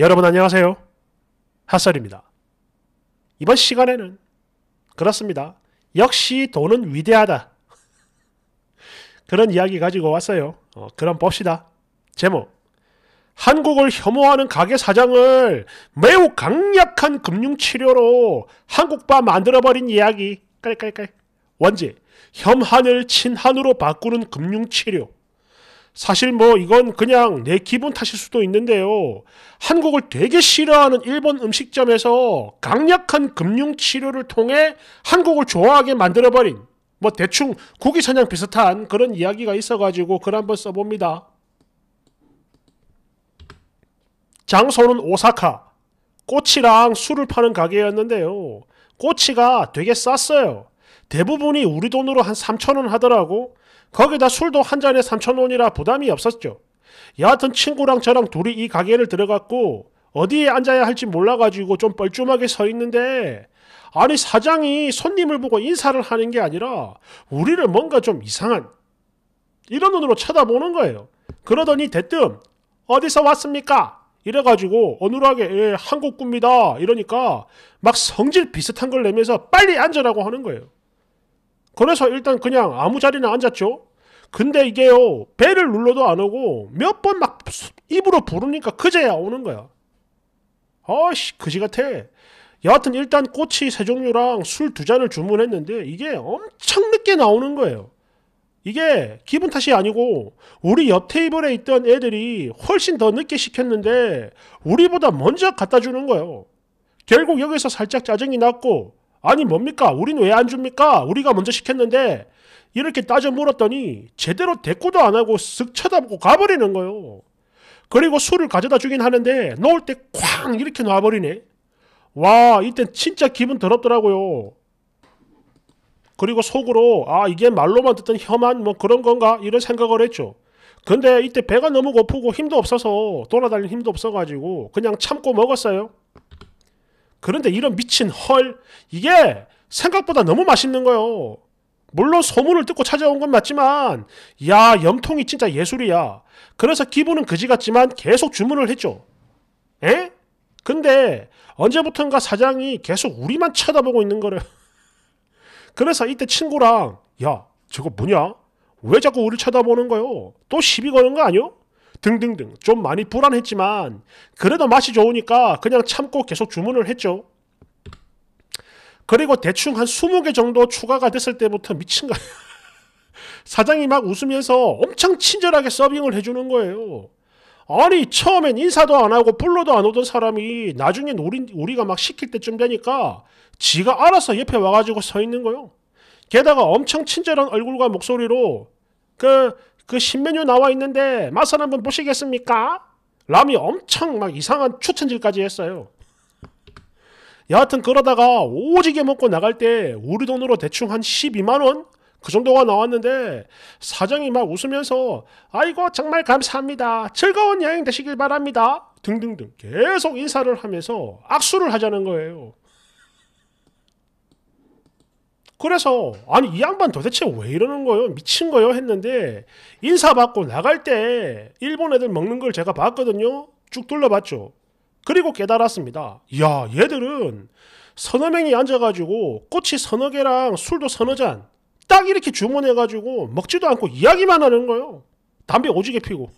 여러분 안녕하세요. 핫설입니다. 이번 시간에는 그렇습니다. 역시 돈은 위대하다. 그런 이야기 가지고 왔어요. 어, 그럼 봅시다. 제목 한국을 혐오하는 가게 사장을 매우 강력한 금융치료로 한국바 만들어버린 이야기. 깔깔깔. 원지, 혐한을 친한으로 바꾸는 금융치료. 사실 뭐 이건 그냥 내 기분 탓일 수도 있는데요. 한국을 되게 싫어하는 일본 음식점에서 강력한 금융치료를 통해 한국을 좋아하게 만들어버린 뭐 대충 고기사냥 비슷한 그런 이야기가 있어가지고 글 한번 써봅니다. 장소는 오사카. 꼬치랑 술을 파는 가게였는데요. 꼬치가 되게 쌌어요. 대부분이 우리 돈으로 한 3천원 하더라고. 거기다 술도 한 잔에 3천원이라 부담이 없었죠. 여하튼 친구랑 저랑 둘이 이 가게를 들어갔고 어디에 앉아야 할지 몰라가지고 좀 뻘쭘하게 서 있는데 아니 사장이 손님을 보고 인사를 하는 게 아니라 우리를 뭔가 좀 이상한 이런 눈으로 쳐다보는 거예요. 그러더니 대뜸 어디서 왔습니까? 이래가지고 어눌하게 예, 한국굽니다 이러니까 막 성질 비슷한 걸 내면서 빨리 앉으라고 하는 거예요. 그래서 일단 그냥 아무 자리나 앉았죠. 근데 이게요 배를 눌러도 안 오고 몇 번 막 입으로 부르니까 그제야 오는 거야. 아씨 그지 같아. 여하튼 일단 꼬치 세 종류랑 술 두 잔을 주문했는데 이게 엄청 늦게 나오는 거예요. 이게 기분 탓이 아니고 우리 옆 테이블에 있던 애들이 훨씬 더 늦게 시켰는데 우리보다 먼저 갖다 주는 거예요. 결국 여기서 살짝 짜증이 났고 아니 뭡니까? 우린 왜 안 줍니까? 우리가 먼저 시켰는데 이렇게 따져 물었더니 제대로 대꾸도 안 하고 쓱 쳐다보고 가버리는 거요. 그리고 술을 가져다 주긴 하는데 놓을때 쾅 이렇게 놔버리네. 와 이땐 진짜 기분 더럽더라고요. 그리고 속으로 아 이게 말로만 듣던 혐한 뭐 그런 건가 이런 생각을 했죠. 근데 이때 배가 너무 고프고 힘도 없어서 돌아다닐 힘도 없어가지고 그냥 참고 먹었어요. 그런데 이런 미친 헐 이게 생각보다 너무 맛있는 거예요. 물론 소문을 듣고 찾아온 건 맞지만 야 염통이 진짜 예술이야. 그래서 기분은 그지 같지만 계속 주문을 했죠. 에? 근데 언제부턴가 사장이 계속 우리만 쳐다보고 있는 거를 그래서 이때 친구랑 야 저거 뭐냐? 왜 자꾸 우리 쳐다보는 거요? 또 시비 거는 거 아니요? 등등등 좀 많이 불안했지만 그래도 맛이 좋으니까 그냥 참고 계속 주문을 했죠. 그리고 대충 한 20개 정도 추가가 됐을 때부터 미친가 요 사장이 막 웃으면서 엄청 친절하게 서빙을 해주는 거예요. 아니 처음엔 인사도 안 하고 불러도 안 오던 사람이 나중엔 우리, 우리가 막 시킬 때쯤 되니까 지가 알아서 옆에 와가지고 서 있는 거요. 예 게다가 엄청 친절한 얼굴과 목소리로 그그 신메뉴 나와 있는데 맛을 한번 보시겠습니까? 람이 엄청 막 이상한 추천질까지 했어요. 여하튼 그러다가 오지게 먹고 나갈 때 우리 돈으로 대충 한 12만원? 그 정도가 나왔는데 사장이 막 웃으면서 아이고 정말 감사합니다. 즐거운 여행 되시길 바랍니다. 등등등 계속 인사를 하면서 악수를 하자는 거예요. 그래서 아니 이 양반 도대체 왜 이러는 거예요? 미친 거예요? 했는데 인사받고 나갈 때 일본 애들 먹는 걸 제가 봤거든요. 쭉 둘러봤죠. 그리고 깨달았습니다. 야 얘들은 서너 명이 앉아가지고 꽃이 서너 개랑 술도 서너 잔 딱 이렇게 주문해가지고 먹지도 않고 이야기만 하는 거예요. 담배 오지게 피고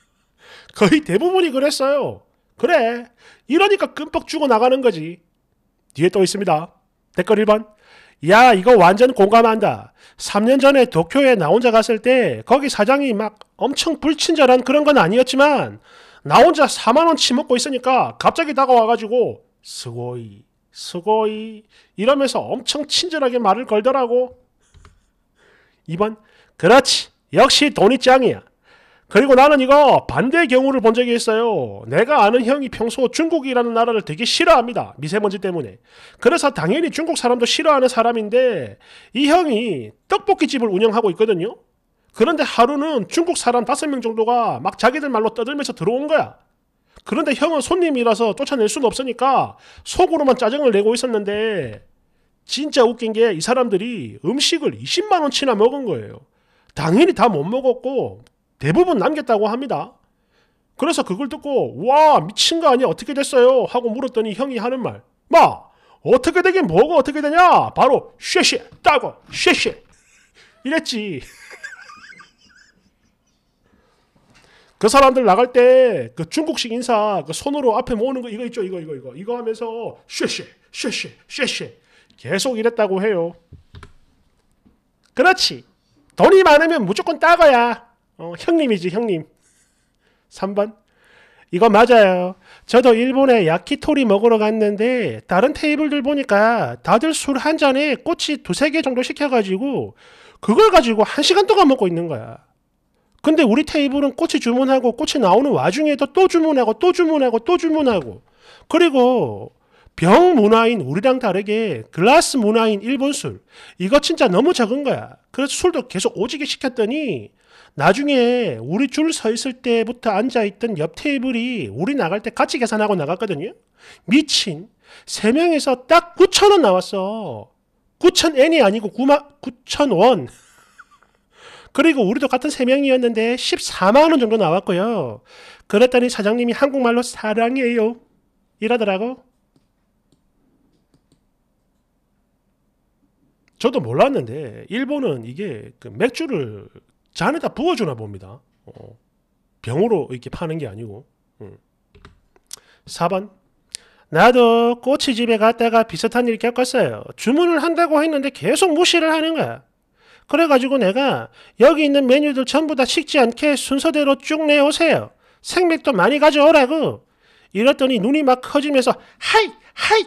거의 대부분이 그랬어요. 그래 이러니까 끔뻑 죽어 나가는 거지. 뒤에 또 있습니다. 댓글 1번 야, 이거 완전 공감한다. 3년 전에 도쿄에 나 혼자 갔을 때 거기 사장이 막 엄청 불친절한 그런 건 아니었지만 나 혼자 4만원 치먹고 있으니까 갑자기 다가와가지고 스고이, 스고이 이러면서 엄청 친절하게 말을 걸더라고. 2번, 그렇지. 역시 돈이 짱이야. 그리고 나는 이거 반대의 경우를 본 적이 있어요. 내가 아는 형이 평소 중국이라는 나라를 되게 싫어합니다. 미세먼지 때문에. 그래서 당연히 중국 사람도 싫어하는 사람인데 이 형이 떡볶이집을 운영하고 있거든요. 그런데 하루는 중국 사람 다섯 명 정도가 막 자기들 말로 떠들면서 들어온 거야. 그런데 형은 손님이라서 쫓아낼 수는 없으니까 속으로만 짜증을 내고 있었는데 진짜 웃긴 게 이 사람들이 음식을 20만 원치나 먹은 거예요. 당연히 다 못 먹었고 대부분 남겼다고 합니다. 그래서 그걸 듣고 와 미친 거 아니야 어떻게 됐어요 하고 물었더니 형이 하는 말 마! 어떻게 되긴 뭐가 어떻게 되냐 바로 쉐쉐 따고 쉐쉐 이랬지 그 사람들 나갈 때 그 중국식 인사 그 손으로 앞에 모으는 거 이거 있죠 이거 이거 이거 이거 하면서 쉐쉐 쉐쉐 쉐쉐 계속 이랬다고 해요 그렇지 돈이 많으면 무조건 따가야 어, 형님이지 형님. 3번. 이거 맞아요. 저도 일본에 야키토리 먹으러 갔는데 다른 테이블들 보니까 다들 술 한 잔에 꼬치 두 세 개 정도 시켜가지고 그걸 가지고 한 시간 동안 먹고 있는 거야. 근데 우리 테이블은 꼬치 주문하고 꼬치 나오는 와중에도 또 주문하고 또 주문하고 또 주문하고 그리고 병 문화인 우리랑 다르게 글라스 문화인 일본 술 이거 진짜 너무 적은 거야. 그래서 술도 계속 오지게 시켰더니 나중에 우리 줄 서 있을 때부터 앉아있던 옆 테이블이 우리 나갈 때 같이 계산하고 나갔거든요. 미친. 세명에서딱 9천원 나왔어. 9천엔이 아니고 9만, 9천원. 그리고 우리도 같은 세명이었는데 14만원 정도 나왔고요. 그랬더니 사장님이 한국말로 사랑해요. 이러더라고. 저도 몰랐는데 일본은 이게 그 맥주를 잔에다 부어주나 봅니다. 어, 병으로 이렇게 파는 게 아니고. 음. 4번. 나도 꼬치 집에 갔다가 비슷한 일 겪었어요. 주문을 한다고 했는데 계속 무시를 하는 거야. 그래가지고 내가 여기 있는 메뉴들 전부 다 식지 않게 순서대로 쭉 내오세요. 생맥도 많이 가져오라고. 이랬더니 눈이 막 커지면서 하이! 하이!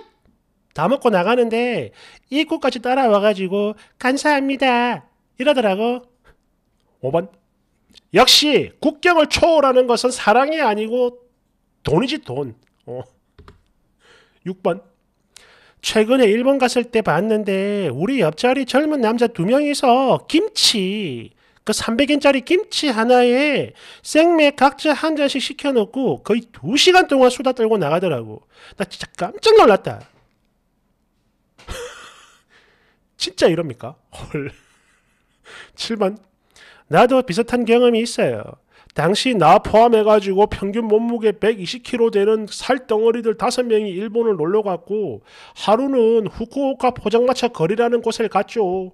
다 먹고 나가는데 입구까지 따라와가지고 감사합니다. 이러더라고. 5번 역시 국경을 초월하는 것은 사랑이 아니고 돈이지 돈. 어. 6번 최근에 일본 갔을 때 봤는데 우리 옆자리 젊은 남자 두 명이서 김치 그3 0 0인짜리 김치 하나에 생맥 각자 한 잔씩 시켜놓고 거의 두 시간 동안 수다 떨고 나가더라고. 나 진짜 깜짝 놀랐다. 진짜 이럽니까? 헐. 7번 나도 비슷한 경험이 있어요. 당시 나 포함해가지고 평균 몸무게 120kg 되는 살덩어리들 5명이 일본을 놀러 갔고 하루는 후쿠오카 포장마차 거리라는 곳을 갔죠.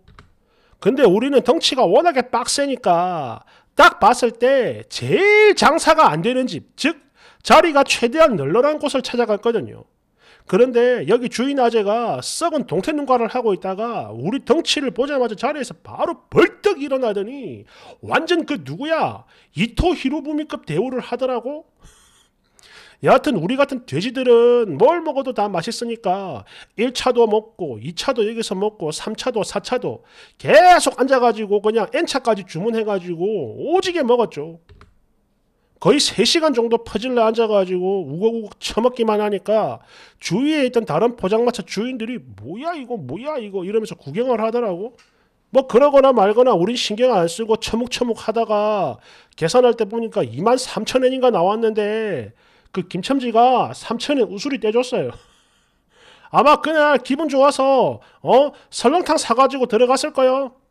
근데 우리는 덩치가 워낙에 빡세니까 딱 봤을 때 제일 장사가 안 되는 집, 즉 자리가 최대한 널널한 곳을 찾아갔거든요. 그런데 여기 주인 아재가 썩은 동태눈과를 하고 있다가 우리 덩치를 보자마자 자리에서 바로 벌떡 일어나더니 완전 그 누구야 이토 히로부미급 대우를 하더라고 여하튼 우리 같은 돼지들은 뭘 먹어도 다 맛있으니까 1차도 먹고 2차도 여기서 먹고 3차도 4차도 계속 앉아가지고 그냥 N차까지 주문해가지고 오지게 먹었죠 거의 3시간 정도 퍼질러 앉아가지고 우걱우걱 처먹기만 하니까 주위에 있던 다른 포장마차 주인들이 뭐야 이거 뭐야 이거 이러면서 구경을 하더라고. 뭐 그러거나 말거나 우린 신경 안 쓰고 처묵처묵 하다가 계산할 때 보니까 2만 3천 엔인가 나왔는데 그 김첨지가 3천 엔 우수리 떼줬어요. 아마 그날 기분 좋아서 어 설렁탕 사가지고 들어갔을 거요. 예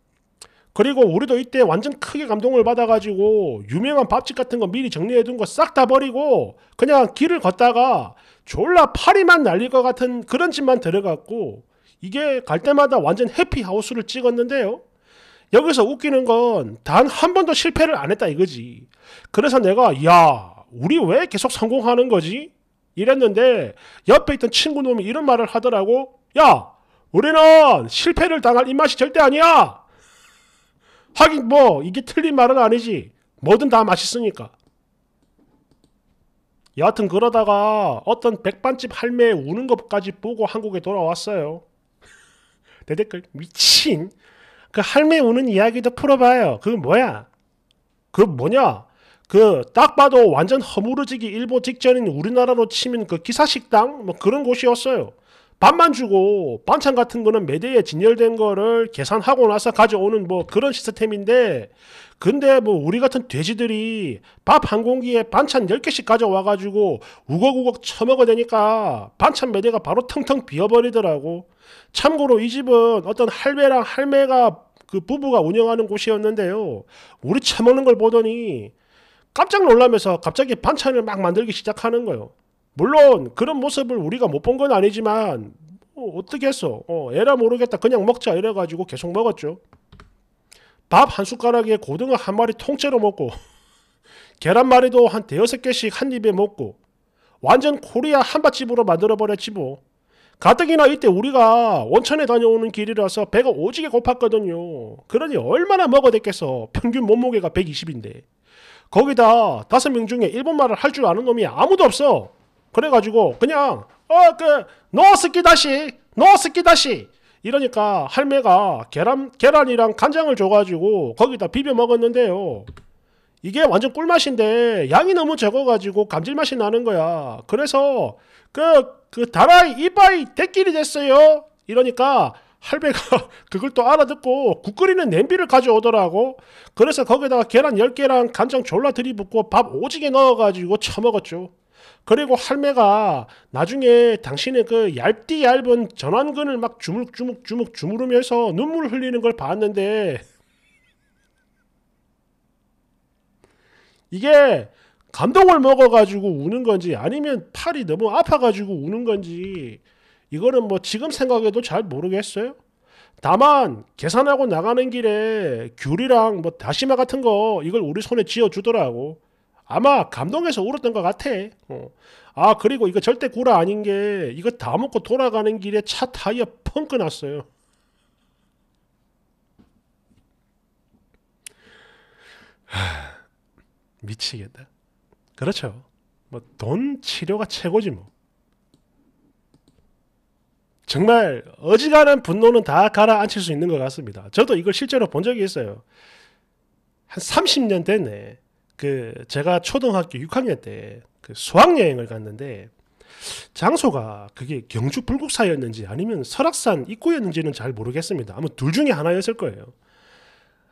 그리고 우리도 이때 완전 크게 감동을 받아가지고 유명한 밥집 같은 거 미리 정리해둔 거 싹 다 버리고 그냥 길을 걷다가 졸라 파리만 날릴 것 같은 그런 집만 들어갔고 이게 갈 때마다 완전 해피하우스를 찍었는데요. 여기서 웃기는 건 단 한 번도 실패를 안 했다 이거지. 그래서 내가 야 우리 왜 계속 성공하는 거지? 이랬는데 옆에 있던 친구 놈이 이런 말을 하더라고. 야 우리는 실패를 당할 입맛이 절대 아니야. 하긴 뭐 이게 틀린 말은 아니지. 뭐든 다 맛있으니까. 여하튼 그러다가 어떤 백반집 할매 우는 것까지 보고 한국에 돌아왔어요. 내 댓글 미친. 그 할매 우는 이야기도 풀어봐요. 그 뭐야? 그 뭐냐? 그 딱 봐도 완전 허물어지기 일보 직전인 우리나라로 치면 그 기사식당 뭐 그런 곳이었어요. 밥만 주고 반찬 같은 거는 매대에 진열된 거를 계산하고 나서 가져오는 뭐 그런 시스템인데 근데 뭐 우리 같은 돼지들이 밥 한 공기에 반찬 10개씩 가져와가지고 우걱우걱 처먹어대니까 반찬 매대가 바로 텅텅 비어버리더라고 참고로 이 집은 어떤 할배랑 할매가 그 부부가 운영하는 곳이었는데요 우리 처먹는 걸 보더니 깜짝 놀라면서 갑자기 반찬을 막 만들기 시작하는 거예요 물론 그런 모습을 우리가 못 본 건 아니지만 어, 어떻게 했어? 어, 에라 모르겠다. 그냥 먹자 이래가지고 계속 먹었죠. 밥 한 숟가락에 고등어 한 마리 통째로 먹고 계란말이도 한 대여섯 개씩 한 입에 먹고 완전 코리아 한밭집으로 만들어버렸지 뭐. 가뜩이나 이때 우리가 원천에 다녀오는 길이라서 배가 오지게 고팠거든요. 그러니 얼마나 먹어댔겠어. 평균 몸무게가 120인데. 거기다 다섯 명 중에 일본말을 할 줄 아는 놈이 아무도 없어. 그래가지고 그냥 어그너 스키 다시 너 스키 다시 이러니까 할매가 계란 계란이랑 간장을 줘가지고 거기다 비벼 먹었는데요. 이게 완전 꿀맛인데 양이 너무 적어가지고 감질맛이 나는 거야. 그래서 그그 그 다라이 이바이 대끼이 됐어요. 이러니까 할배가 그걸 또 알아듣고 국 끓이는 냄비를 가져오더라고. 그래서 거기다가 계란 10개랑 간장 졸라 들이붓고 밥 오지게 넣어가지고 처먹었죠. 그리고 할매가 나중에 당신의 그 얇디 얇은 전완근을 막 주물주물주물 주물 주면서 눈물 흘리는 걸 봤는데 이게 감동을 먹어가지고 우는 건지 아니면 팔이 너무 아파가지고 우는 건지 이거는 뭐 지금 생각해도 잘 모르겠어요. 다만 계산하고 나가는 길에 귤이랑 뭐 다시마 같은 거 이걸 우리 손에 쥐어 주더라고. 아마 감동해서 울었던 것 같아. 어. 아 그리고 이거 절대 구라 아닌 게 이거 다 먹고 돌아가는 길에 차 타이어 펑크 났어요. 하, 미치겠다. 그렇죠. 뭐 돈 치료가 최고지 뭐. 정말 어지간한 분노는 다 가라앉힐 수 있는 것 같습니다. 저도 이걸 실제로 본 적이 있어요. 한 30년 됐네. 그 제가 초등학교 6학년 때그 수학여행을 갔는데 장소가 그게 경주 불국사였는지 아니면 설악산 입구였는지는 잘 모르겠습니다. 아마 둘 중에 하나였을 거예요.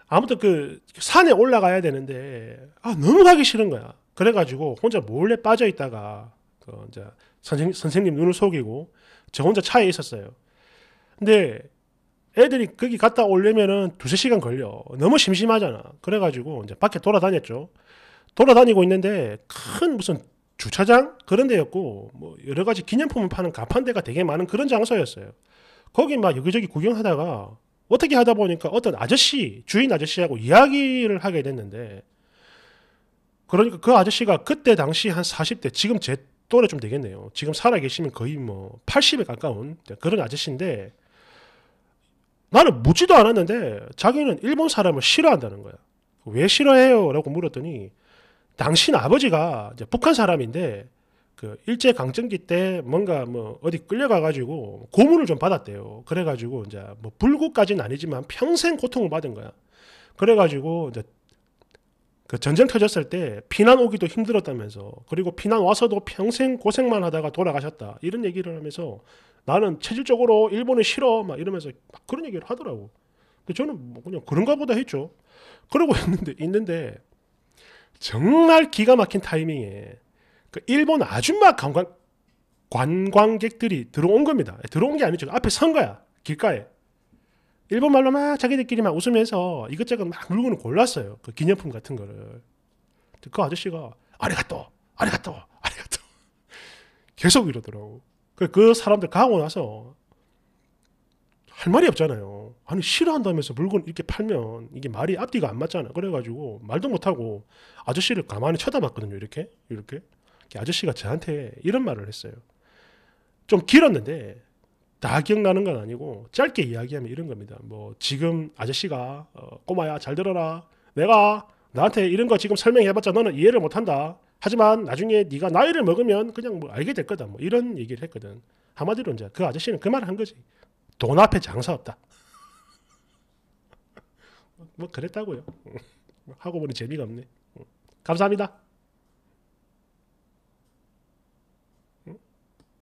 아무튼 그 산에 올라가야 되는데 아 너무 가기 싫은 거야. 그래가지고 혼자 몰래 빠져 있다가 그 이제 선생, 선생님 눈을 속이고 저 혼자 차에 있었어요. 근데 애들이 거기 갔다 오려면은 두세 시간 걸려. 너무 심심하잖아. 그래가지고 이제 밖에 돌아다녔죠. 돌아다니고 있는데 큰 무슨 주차장 그런 데였고 뭐 여러 가지 기념품을 파는 가판대가 되게 많은 그런 장소였어요. 거기 막 여기저기 구경하다가 어떻게 하다 보니까 어떤 아저씨 주인 아저씨하고 이야기를 하게 됐는데 그러니까 그 아저씨가 그때 당시 한 40대 지금 제 또래 좀 되겠네요. 지금 살아 계시면 거의 뭐 80에 가까운 그런 아저씨인데 나는 묻지도 않았는데 자기는 일본 사람을 싫어한다는 거야. 왜 싫어해요? 라고 물었더니 당신 아버지가 북한 사람인데 그 일제 강점기 때 뭔가 뭐 어디 끌려가가지고 고문을 좀 받았대요. 그래가지고 이제 뭐 불구까지는 아니지만 평생 고통을 받은 거야. 그래가지고 이제 그 전쟁 터졌을 때 피난 오기도 힘들었다면서 그리고 피난 와서도 평생 고생만 하다가 돌아가셨다 이런 얘기를 하면서 나는 체질적으로 일본이 싫어 막 이러면서 막 그런 얘기를 하더라고. 근데 저는 뭐 그냥 그런가 보다 했죠. 그러고 있는데 있는데 정말 기가 막힌 타이밍에 그 일본 아줌마 관광 관광객들이 들어온 겁니다. 들어온 게 아니죠. 앞에 선 거야 길가에. 일본 말로 막 자기들끼리 막 웃으면서 이것저것 막 물건을 골랐어요. 그 기념품 같은 거를. 그 아저씨가 아리가또, 아리가또, 아리가또 계속 이러더라고. 그, 그 사람들 가고 나서 할 말이 없잖아요. 아니 싫어한다면서 물건 이렇게 팔면 이게 말이 앞뒤가 안 맞잖아. 그래가지고 말도 못하고 아저씨를 가만히 쳐다봤거든요. 이렇게 이렇게 아저씨가 저한테 이런 말을 했어요. 좀 길었는데 다 기억나는 건 아니고 짧게 이야기하면 이런 겁니다. 뭐 지금 아저씨가 어, 꼬마야 잘 들어라. 내가 나한테 이런 거 지금 설명해봤자 너는 이해를 못한다. 하지만 나중에 네가 나이를 먹으면 그냥 뭐 알게 될 거다. 뭐 이런 얘기를 했거든. 한마디로 이제 그 아저씨는 그 말을 한 거지. 돈 앞에 장사 없다. 뭐 그랬다고요. 하고 보니 재미가 없네. 어. 감사합니다.